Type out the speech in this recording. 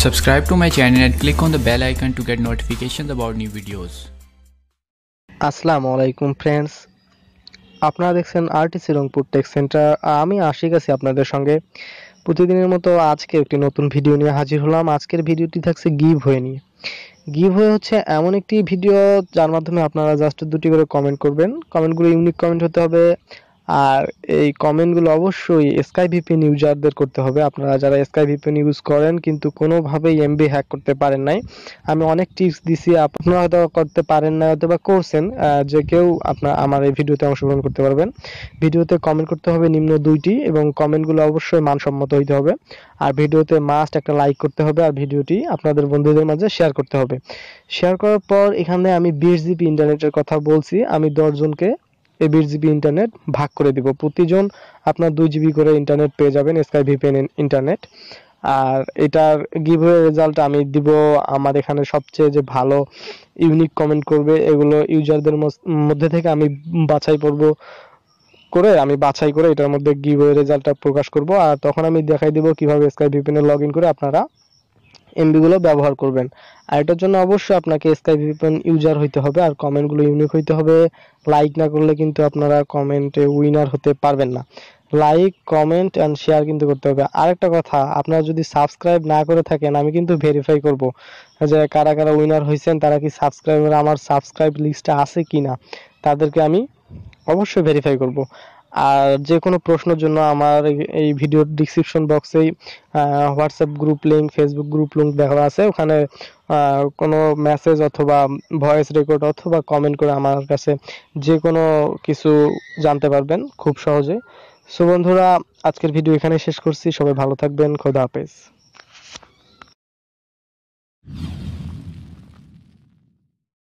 Subscribe to my channel and click on the bell icon to get notifications about new videos. আসসালামু আলাইকুম friends আপনারা দেখছেন RTC Rangpur take centre আমি আশিক আছি আপনাদের সঙ্গে প্রতিদিনের মতো আজকে একটি নতুন ভিডিও নিয়ে হাজির হলাম আজকের ভিডিওটি থাকছে গিভ হয়ে নিয়ে গিভ হয়ে হচ্ছে এমন একটি ভিডিও যার মাধ্যমে আপনারা জাস্ট দুটি করে কমেন্ট করবেন কমেন্টগুলো ইউনিক কমেন্ট হতে হবে আর এই কমেন্টগুলো অবশ্যই স্কাই ভিপিএন ইউজারদের করতে হবে আপনারা যারা স্কাই ভিপিএন ইউজ করেন কিন্তু কোনোভাবেই এমবি হ্যাক করতে পারেন নাই আমি অনেক টিপস দিছি আপনারা হয়তো করতে পারেন না অথবা করছেন যে কেউ আপনার আমার এই ভিডিওতে অংশগ্রহণ করতে পারবেন ভিডিওতে কমেন্ট করতে হবে নিম্ন দুইটি এবং কমেন্টগুলো অবশ্যই মানসম্মত হইতে হবে আর ভিডিওতে মাস্ট একটা লাইক করতে হবে আর ভিডিওটি আপনাদের বন্ধুদের মাঝে শেয়ার করতে হবে শেয়ার করার পর এখানে আমি বিশ জিবি ইন্টারনেটের কথা বলছি আমি দশজনকে এই বিশ জিবি ইন্টারনেট ভাগ করে দিব প্রতিজন আপনার দুই জিবি করে ইন্টারনেট পেয়ে যাবেন স্কাই ভিপিএন ইন্টারনেট আর এটার গিভওয়ে রেজাল্ট আমি দিব আমার এখানে সবচেয়ে যে ভালো ইউনিক কমেন্ট করবে এগুলো ইউজারদের মধ্যে থেকে আমি বাছাই করব করে আমি বাছাই করে এটার মধ্যে গিভওয়ে রেজাল্টটা প্রকাশ করব আর তখন আমি দেখাই দিব কিভাবে স্কাই ভিপিএনে লগ ইন করে আপনারা এমবিগুলো ব্যবহার করবেন আর এটার জন্য অবশ্যই আপনাকে স্কাই ভিপিএন ইউজার হইতে হবে আর কমেন্টগুলো ইউনিক হইতে হবে লাইক না করলে কিন্তু আপনারা কমেন্টে উইনার হতে পারবেন না লাইক কমেন্ট অ্যান্ড শেয়ার কিন্তু করতে হবে আরেকটা কথা আপনারা যদি সাবস্ক্রাইব না করে থাকেন আমি কিন্তু ভেরিফাই করব যে কারা কারা উইনার হয়েছেন তারা কি সাবস্ক্রাইবার আমার সাবস্ক্রাইব লিস্টে আছে কি না তাদেরকে আমি অবশ্যই ভেরিফাই করব আর যে কোনো প্রশ্নের জন্য আমার এই ভিডিওর ডিসক্রিপশন বক্সেই WhatsApp group link Facebook group link দেওয়া আছে ওখানে কোনো মেসেজ অথবা ভয়েস রেকর্ড অথবা কমেন্ট করে আমার কাছে যে কোনো কিছু জানতে পারবেন খুব সহজে সুবন্ধুরা বন্ধুরা আজকের ভিডিও এখানে শেষ করছি সবাই ভালো থাকবেন খোদা হাফেজ